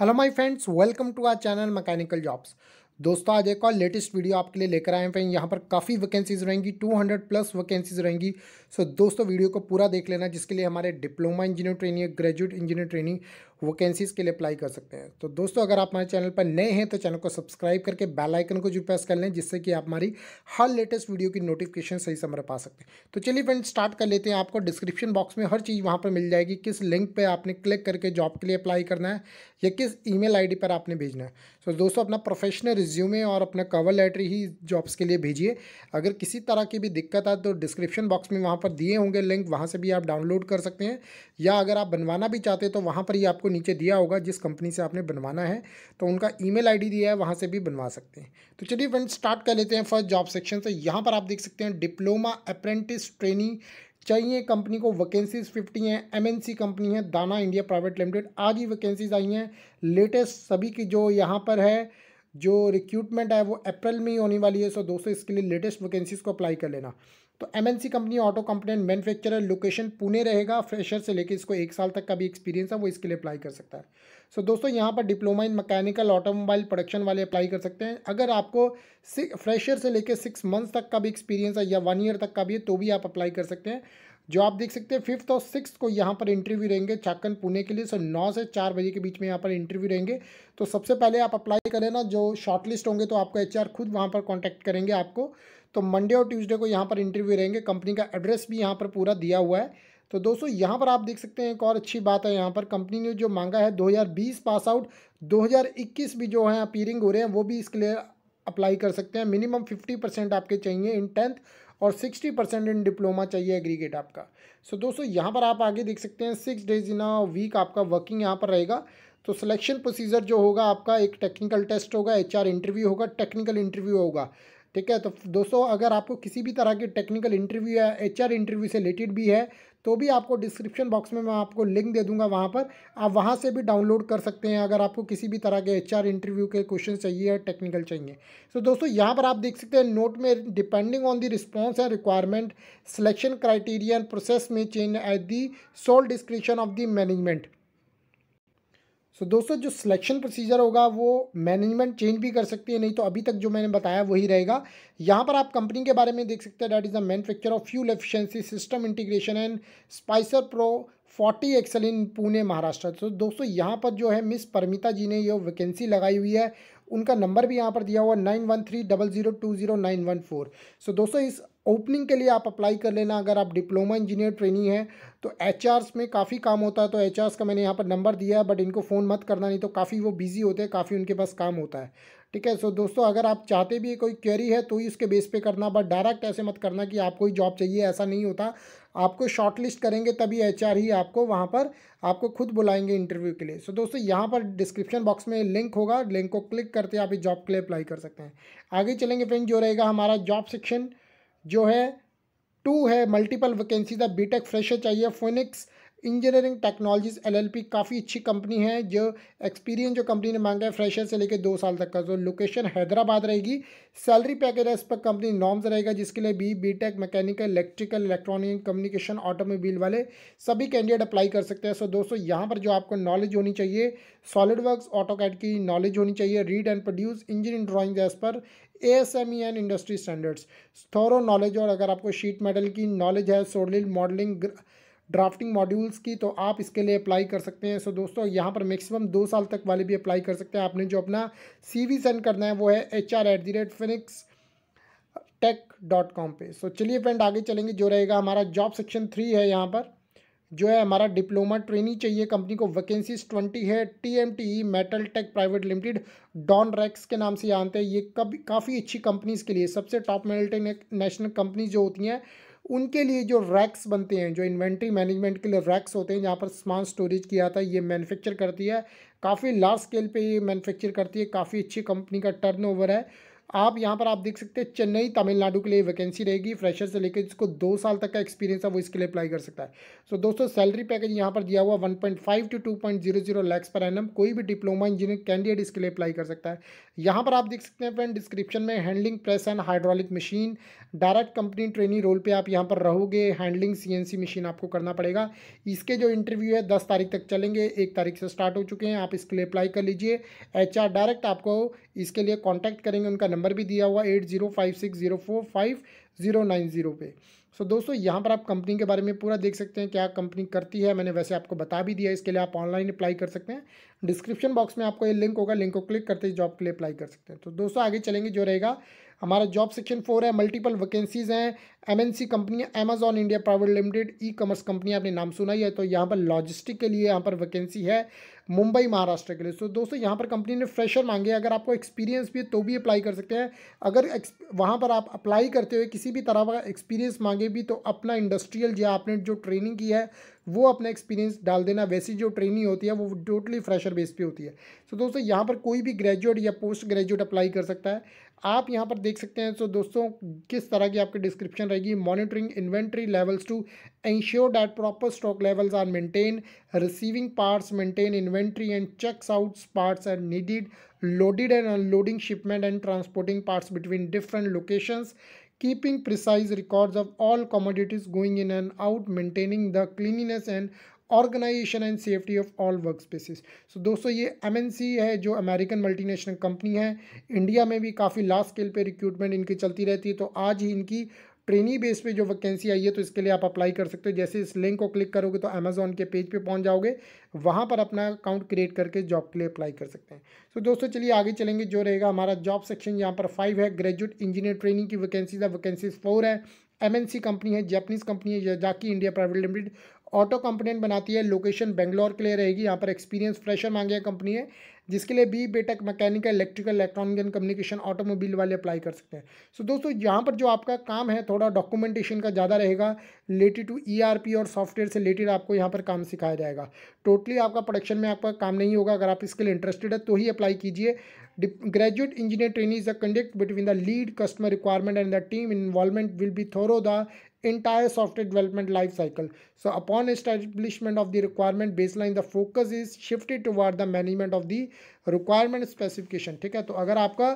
hello my friends welcome to our channel mechanical jobs दोस्तों आज एक और लेटेस्ट वीडियो आपके लिए लेकर आए हैं फ्रेंड यहाँ पर काफ़ी वैकेंसीज रहेंगी 200 प्लस वैकेंसीज रहेंगी सो so, दोस्तों वीडियो को पूरा देख लेना जिसके लिए हमारे diploma engineer training graduate engineer training vacancies के लिए अप्लाई कर सकते हैं तो दोस्तों अगर आप हमारे चैनल पर नए हैं तो चैनल को सब्सक्राइब करके बेल आइकन को जो प्रेस कर लें जिससे कि आप हमारी हर लेटेस्ट वीडियो की नोटिफिकेशन सही समय पा सकते हैं तो चलिए फ्रेंड स्टार्ट कर लेते हैं आपको डिस्क्रिप्शन बॉक्स में हर चीज़ वहाँ पर मिल जाएगी किस लिंक पर आपने क्लिक करके जॉब के लिए अप्लाई करना है या किस ई मेल पर आपने भेजना है तो दोस्तों अपना प्रोफेशनल रिज्यूमे और अपना कवर लेटर ही जॉब्स के लिए भेजिए अगर किसी तरह की भी दिक्कत आए तो डिस्क्रिप्शन बॉक्स में वहाँ पर दिए होंगे लिंक वहाँ से भी आप डाउनलोड कर सकते हैं या अगर आप बनवाना भी चाहते हैं तो वहाँ पर ही आपको नीचे दिया होगा जिस कंपनी से आपने बनवाना है तो उनका ईमेल आईडी दिया है वहाँ से भी बनवा सकते हैं तो चलिए फ्रेंड स्टार्ट कर लेते हैं फर्स्ट जॉब सेक्शन से यहाँ पर आप देख सकते हैं डिप्लोमा अप्रेंटिस ट्रेनिंग चाहिए कंपनी को वैकेंसीज 50 हैं एमएनसी कंपनी है दाना इंडिया प्राइवेट लिमिटेड आज ही वैकेंसीज आई हैं लेटेस्ट सभी की जो यहाँ पर है जो रिक्रूटमेंट है वो अप्रैल में ही होने वाली है सो दोस्तों इसके लिए लेटेस्ट वैकेंसीज को अप्लाई कर लेना तो MNC company auto company and manufacturer location Pune रहेगा फ्रेशर से लेकर इसको एक साल तक का भी एक्सपीरियंस है वो इसके लिए अप्लाई कर सकता है सो so, दोस्तों यहाँ पर diploma in mechanical automobile production वाले अप्लाई कर सकते हैं अगर आपको फ्रेशर से लेकर सिक्स मंथ्स तक का भी एक्सपीरियंस है या वन ईयर तक का भी है तो भी आप अप्लाई कर सकते हैं जो आप देख सकते हैं फिफ्थ और सिक्स को यहाँ पर इंटरव्यू रहेंगे चाकन पुणे के लिए सो नौ से चार बजे के बीच में यहाँ पर इंटरव्यू रहेंगे तो सबसे पहले आप अप्लाई करें ना जो शॉर्टलिस्ट होंगे तो आपको एचआर खुद वहाँ पर कॉन्टैक्ट करेंगे आपको तो मंडे और ट्यूसडे को यहाँ पर इंटरव्यू रहेंगे कंपनी का एड्रेस भी यहाँ पर पूरा दिया हुआ है तो दोस्तों यहाँ पर आप देख सकते हैं एक और अच्छी बात है यहाँ पर कंपनी ने जो मांगा है 2020 पास आउट 2021 भी जो है अपीयरिंग हो रहे हैं वो भी इसके लिए अप्लाई कर सकते हैं मिनिमम 50 परसेंट आपके चाहिए इन टेंथ और 60 परसेंट इन डिप्लोमा चाहिए एग्रीगेट आपका सो दोस्तों यहाँ पर आप आगे देख सकते हैं six days in a week आपका वर्किंग यहाँ पर रहेगा तो सिलेक्शन प्रोसीजर जो होगा आपका एक टेक्निकल टेस्ट होगा एच इंटरव्यू होगा टेक्निकल इंटरव्यू होगा ठीक है तो दोस्तों अगर आपको किसी भी तरह की टेक्निकल इंटरव्यू या एच इंटरव्यू से रिलेटेड भी है तो भी आपको डिस्क्रिप्शन बॉक्स में मैं आपको लिंक दे दूंगा वहाँ पर आप वहाँ से भी डाउनलोड कर सकते हैं अगर आपको किसी भी तरह के एचआर इंटरव्यू के क्वेश्चन चाहिए या टेक्निकल चाहिए तो so, दोस्तों यहाँ पर आप देख सकते हैं नोट में depending on the response and requirement selection criteria and process में change at the sole description of the management so so, दोस्तों जो सिलेक्शन प्रोसीजर होगा वो मैनेजमेंट चेंज भी कर सकती है नहीं तो अभी तक जो मैंने बताया वही रहेगा यहाँ पर आप कंपनी के बारे में देख सकते हैं that is the manufacture of fuel efficiency system integration and Spicer pro forty axle in Pune Maharashtra तो दोस्तों यहाँ पर जो है मिस परमिता जी ने ये वैकेंसी लगाई हुई है उनका नंबर भी यहाँ पर दिया हुआ nine one three double zero two zero nine one four so दोस्तों इस ओपनिंग के लिए आप अप्लाई कर लेना अगर आप डिप्लोमा इंजीनियर ट्रेनी हैं तो एच में काफ़ी काम होता है तो एच का मैंने यहाँ पर नंबर दिया है बट इनको फ़ोन मत करना नहीं तो काफ़ी वो बिज़ी होते हैं काफ़ी उनके पास काम होता है ठीक है सो दोस्तों अगर आप चाहते भी कोई क्वेरी है तो ही उसके बेस पे करना बट डायरेक्ट ऐसे मत करना कि आपको ही जॉब चाहिए ऐसा नहीं होता आपको शॉर्टलिस्ट करेंगे तभी एच ही आपको वहाँ पर आपको खुद बुलाएंगे इंटरव्यू के लिए सो so, दोस्तों यहाँ पर डिस्क्रिप्शन बॉक्स में लिंक होगा लिंक को क्लिक करते आप इस जॉब के लिए अप्लाई कर सकते हैं आगे चलेंगे फ्रेंड जो रहेगा हमारा जॉब सेक्शन जो है टू है मल्टीपल वैकेंसी है बीटेक फ्रेशर चाहिए फोनिक्स इंजीनियरिंग टेक्नोलॉजीज एलएलपी काफ़ी अच्छी कंपनी है जो एक्सपीरियंस जो कंपनी ने मांगा है फ्रेशर से लेकर दो साल तक का जो लोकेशन हैदराबाद रहेगी सैलरी पैकेज है इस पर कंपनी नॉर्म्स रहेगा जिसके लिए B B tech mechanical electrical electronic communication automobile वाले सभी कैंडिडेट अप्लाई कर सकते हैं सो दोस्तों यहाँ पर जो आपको नॉलेज होनी चाहिए सॉलिड वर्क ऑटो की नॉलेज होनी चाहिए read and produce engineering drawing as per A S M E and industry standards thorough knowledge और अगर आपको शीट मेटल की नॉलेज है सोलिल मॉडलिंग ड्राफ्टिंग मॉड्यूल्स की तो आप इसके लिए अप्लाई कर सकते हैं सो दोस्तों यहाँ पर मैक्सिमम दो साल तक वाले भी अप्लाई कर सकते हैं आपने जो अपना सी सेंड करना है वो है H R at the rate Phoenix tech dot com पर सो चलिए फ्रेंड आगे चलेंगे जो रहेगा हमारा जॉब सेक्शन थ्री है यहाँ पर जो है हमारा डिप्लोमा ट्रेनी चाहिए कंपनी को वैकेंसीज ट्वेंटी है T M T E metal tech private limited डॉन रैक्स के नाम से जानते हैं ये कभी काफ़ी अच्छी कंपनीज़ के लिए सबसे टॉप मेल्टेड नेशनल कंपनीज जो होती हैं उनके लिए जो रैक्स बनते हैं जो इन्वेंट्री मैनेजमेंट के लिए रैक्स होते हैं जहाँ पर सामान स्टोरेज किया जाता है ये मैन्युफैक्चर करती है काफ़ी लार्ज स्केल पे ये मैन्युफैक्चर करती है काफ़ी अच्छी कंपनी का टर्नओवर है आप यहाँ पर आप देख सकते हैं चेन्नई तमिलनाडु के लिए वैकेंसी रहेगी फ्रेशर से लेकर जिसको दो साल तक का एक्सपीरियंस है वो इसके लिए अप्लाई कर सकता है सो so, दोस्तों सैलरी पैकेज यहाँ पर दिया हुआ 1.5 टू 2.00 लाख पर एनम कोई भी डिप्लोमा इंजीनियर कैंडिडेट इसके लिए अप्लाई कर सकता है यहाँ पर आप देख सकते हैं फ्रेंड डिस्क्रिप्शन में handling press and hydraulic machine direct company training role पर आप यहाँ पर रहोगे हैंडलिंग सी मशीन आपको करना पड़ेगा इसके जो इंटरव्यू है दस तारीख तक चलेंगे एक तारीख से स्टार्ट हो चुके हैं आप इसके लिए अप्लाई कर लीजिए एच डायरेक्ट आपको इसके लिए कॉन्टैक्ट करेंगे उनका नंबर नंबर भी दिया हुआ eight zero five six zero four five zero nine zero पे सो so, दोस्तों यहाँ पर आप कंपनी के बारे में पूरा देख सकते हैं क्या कंपनी करती है मैंने वैसे आपको बता भी दिया इसके लिए आप ऑनलाइन अप्लाई कर सकते हैं डिस्क्रिप्शन बॉक्स में आपको ये लिंक होगा लिंक को क्लिक करते ही जॉब के लिए अप्लाई कर सकते हैं तो दोस्तों आगे चलेंगे जो रहेगा हमारा जॉब सेक्शन फोर है मल्टीपल वैकेंसीज हैं एमएनसी कंपनियां Amazon India private limited e commerce company आपने नाम सुना ही है तो यहाँ पर लॉजिस्टिक के लिए यहाँ पर वैकेंसी है मुंबई महाराष्ट्र के लिए तो दोस्तों यहाँ पर कंपनी ने फ्रेशर मांगे अगर आपको एक्सपीरियंस भी है तो भी अप्लाई कर सकते हैं अगर वहाँ पर आप अप्लाई करते हुए किसी भी तरह का एक्सपीरियंस मांगे भी तो अपना इंडस्ट्रियल या आपने जो ट्रेनिंग की है वो अपना एक्सपीरियंस डाल देना वैसी जो ट्रेनिंग होती है वो टोटली फ्रेशर बेस पे होती है सो so, दोस्तों यहाँ पर कोई भी ग्रेजुएट या पोस्ट ग्रेजुएट अप्लाई कर सकता है आप यहाँ पर देख सकते हैं तो so, दोस्तों किस तरह की आपकी डिस्क्रिप्शन रहेगी monitoring inventory levels to ensure that proper stock levels are maintain receiving parts maintain inventory and checks out parts are needed loaded and unloading shipment and transporting parts between different locations keeping precise records of all commodities going in and out, maintaining the cleanliness and organisation and safety of all work spaces so दोस्तों ये M N C है जो American multinational company है India में भी काफ़ी large scale पर recruitment इनकी चलती रहती है तो आज ही इनकी ट्रेनी बेस पे जो वैकेंसी आई है तो इसके लिए आप अप्लाई कर सकते हो जैसे इस लिंक को क्लिक करोगे तो अमेजोन के पेज पे पहुंच जाओगे वहां पर अपना अकाउंट क्रिएट करके जॉब के लिए अप्लाई कर सकते हैं तो so, दोस्तों चलिए आगे चलेंगे जो रहेगा हमारा जॉब सेक्शन यहाँ पर फाइव है ग्रेजुएट इंजीनियर ट्रेनिंग की वैकेंसीज है वैकेंसीज फोर है एम कंपनी है जैपनीज़ कंपनी है Yazaki India private limited auto component बनाती है लोकेशन बेंगलोर के लिए रहेगी यहाँ पर एक्सपीरियंस फ्रेशर मांगे कंपनी है जिसके लिए B BTech mechanical electrical electronic and communication automobile वाले अप्लाई कर सकते हैं सो so, दोस्तों यहाँ पर जो आपका काम है थोड़ा डॉक्यूमेंटेशन का ज़्यादा रहेगा रिलेटेड टू ई और सॉफ्टवेयर से रिलेटेड आपको यहाँ पर काम सिखाया जाएगा टोटली आपका प्रोडक्शन में आपका काम नहीं होगा अगर आप इसके लिए इंटरेस्टेड है तो ही अप्लाई कीजिए graduate engineer training is a conduct between the lead customer requirement and the team involvement will be thorough the entire software development life cycle so upon establishment of the requirement baseline the focus is shifted toward the management of the requirement specification ठीक है तो अगर आपका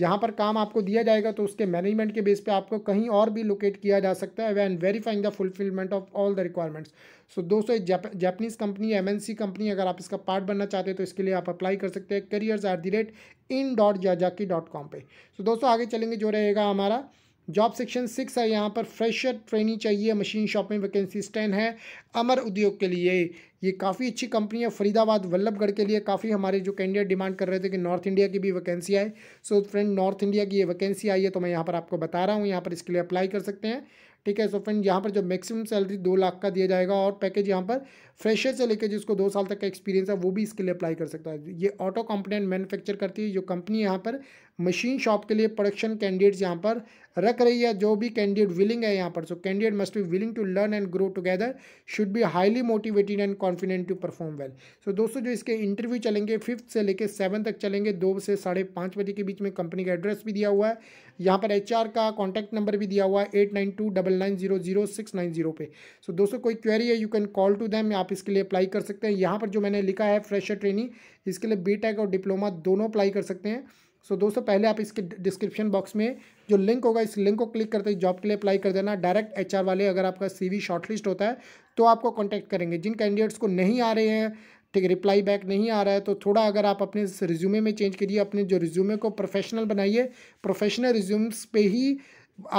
यहाँ पर काम आपको दिया जाएगा तो उसके मैनेजमेंट के बेस पे आपको कहीं और भी लोकेट किया जा सकता है when verifying the fulfilment of all the requirements so दोस्तों जैपनीज कंपनी एमएनसी कंपनी अगर आप इसका पार्ट बनना चाहते हैं तो इसके लिए आप अप्लाई कर सकते हैं careers at the rate in dot Yazaki dot com पर सो दोस्तों आगे चलेंगे जो रहेगा हमारा जॉब सेक्शन सिक्स है यहाँ पर फ्रेशर ट्रेनिंग चाहिए मशीन शॉप में वैकेंसीज टेन है अमर उद्योग के लिए ये काफ़ी अच्छी कंपनी है फरीदाबाद वल्लभगढ़ के लिए काफ़ी हमारे जो कैंडिडेट डिमांड कर रहे थे कि नॉर्थ इंडिया की भी वैकेंसी आए सो फ्रेंड नॉर्थ इंडिया की ये वैकेंसी आई है तो मैं यहाँ पर आपको बता रहा हूँ यहाँ पर इसके लिए अप्लाई कर सकते हैं ठीक है सो फ्रेंड यहाँ पर जो मैक्सिमम सैलरी दो लाख का दिया जाएगा और पैकेज यहाँ पर फ्रेशर से लेकर जिसको दो साल तक का एक्सपीरियंस है वो भी इसके लिए अप्लाई कर सकता है ये ऑटो कंपोनेंट मैन्युफैक्चर करती है जो कंपनी यहाँ पर मशीन शॉप के लिए प्रोडक्शन कैंडिडेट्स यहाँ पर रख रही है जो भी कैंडिडेट विलिंग है यहाँ पर so candidate must be willing to learn and grow together should be highly motivated and confident to perform well so दोस्तों जो इसके इंटरव्यू चलेंगे फिफ्थ से लेकर सेवन तक चलेंगे दो से साढ़े पाँच बजे के बीच में कंपनी का एड्रेस भी दिया हुआ है यहाँ पर एच का कॉन्टैक्ट नंबर भी दिया हुआ है eight nine two double nine zero zero six nine zero पे सो so, दोस्तों कोई क्वेरी है you can call to them आप इसके लिए अप्लाई कर सकते हैं यहाँ पर जो मैंने लिखा है फ्रेशर ट्रेनिंग इसके लिए बी और डिप्लोमा दोनों अप्लाई कर सकते हैं सो दोस्तों पहले आप इसके डिस्क्रिप्शन बॉक्स में जो लिंक होगा इस लिंक को क्लिक करते ही जॉब के लिए अप्लाई कर देना डायरेक्ट एचआर वाले अगर आपका सीवी शॉर्टलिस्ट होता है तो आपको कांटेक्ट करेंगे जिन कैंडिडेट्स को नहीं आ रहे हैं ठीक रिप्लाई बैक नहीं आ रहा है तो थोड़ा अगर आप अपने रिज्यूमे में चेंज करिए अपने जो रिज्यूमे को प्रोफेशनल बनाइए प्रोफेशनल रिज्यूम्स पे ही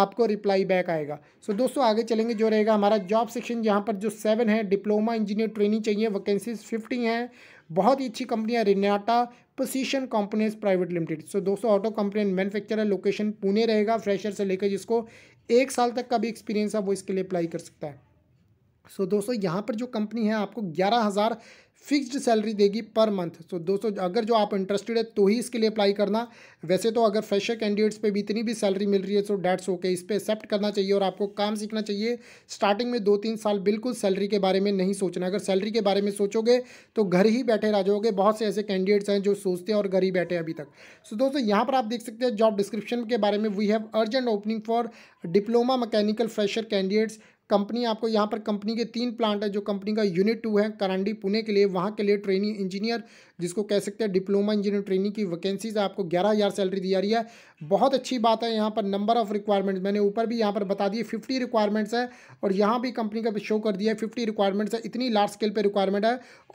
आपको रिप्लाई बैक आएगा सो so, दोस्तों आगे चलेंगे जो रहेगा हमारा जॉब सेक्शन यहाँ पर जो सेवन है डिप्लोमा इंजीनियर ट्रेनिंग चाहिए वैकेंसीज फिफ्टी हैं बहुत ही अच्छी कंपनी है Renata precision companies private limited so दोस्तों auto company manufacturer location Pune रहेगा फ्रेशर से लेकर जिसको एक साल तक का भी एक्सपीरियंस है वो इसके लिए अप्लाई कर सकता है सो so, दोस्तों यहाँ पर जो कंपनी है आपको ग्यारह हज़ार फिक्स्ड सैलरी देगी पर मंथ सो दोस्तों अगर जो आप इंटरेस्टेड है तो ही इसके लिए अप्लाई करना वैसे तो अगर फ्रेशर कैंडिडेट्स पे भी इतनी भी सैलरी मिल रही है सो डैट्स ओके इस पर एक्सेप्ट करना चाहिए और आपको काम सीखना चाहिए स्टार्टिंग में दो तीन साल बिल्कुल सैलरी के बारे में नहीं सोचना अगर सैलरी के बारे में सोचोगे तो घर ही बैठे रह जाओगे बहुत से ऐसे कैंडिडेट्स हैं जो सोचते हैं और घर ही बैठे अभी तक सो दोस्तों यहाँ पर आप देख सकते हैं जॉब डिस्क्रिप्शन के बारे में we have urgent opening for diploma mechanical fresher candidates company आपको यहाँ पर कंपनी के तीन प्लांट है जो कंपनी का यूनिट टू है करांडी पुणे के लिए वहाँ के लिए ट्रेनिंग इंजीनियर जिसको कह सकते हैं डिप्लोमा इंजीनियर ट्रेनिंग की वैकेंसीज आपको ग्यारह हज़ार सैलरी दी जा रही है बहुत अच्छी बात है यहाँ पर नंबर ऑफ रिक्वायरमेंट मैंने ऊपर भी यहाँ पर बता दिए फिफ्टी रिक्वायरमेंट्स है और यहाँ भी कंपनी का शो कर दिया है फिफ्टी रिक्वायरमेंट्स है इतनी लार्ज स्केल पर रिक्वायरमेंट है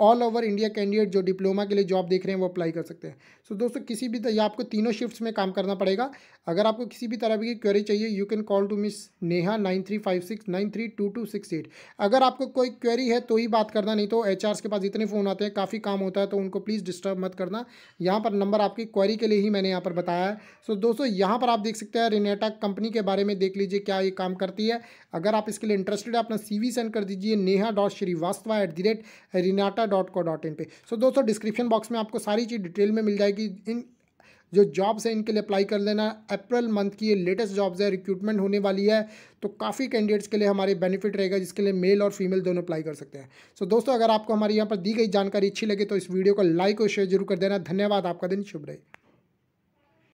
ऑल ओवर इंडिया कैंडिडेट जो डिप्लोमा के लिए जॉब देख रहे हैं वो अप्लाई कर सकते हैं सो so, दोस्तों किसी भी आपको तीनों शिफ्ट में काम करना पड़ेगा अगर आपको किसी भी तरह की क्वेरी चाहिए you can call to Miss Neha nine three five six nine three two two six eight अगर आपको कोई क्वेरी है तो ही बात करना नहीं तो एच के पास इतने फ़ोन आते हैं काफ़ी काम होता है तो उनको प्लीज़ प्लीज़ डिस्टर्ब मत करना यहाँ पर नंबर आपकी क्वारी के लिए ही मैंने यहाँ पर बताया है सो so, दोस्तों यहाँ पर आप देख सकते हैं रिनेटा कंपनी के बारे में देख लीजिए क्या ये काम करती है अगर आप इसके लिए इंटरेस्टेड है अपना सी सेंड कर दीजिए Neha dot Shrivastava at the rate रिनाटा डॉट को डॉट इन पर सो दोस्तों डिस्क्रिप्शन बॉक्स में आपको सारी चीज़ डिटेल में मिल जाएगी इन जो जॉब्स हैं इनके लिए अप्लाई कर लेना अप्रैल मंथ की ये लेटेस्ट जॉब्स है रिक्रूटमेंट होने वाली है तो काफ़ी कैंडिडेट्स के लिए हमारे बेनिफिट रहेगा जिसके लिए मेल और फीमेल दोनों अप्लाई कर सकते हैं सो so, दोस्तों अगर आपको हमारी यहाँ पर दी गई जानकारी अच्छी लगे तो इस वीडियो को लाइक और शेयर जरूर कर देना धन्यवाद आपका दिन शुभ रहे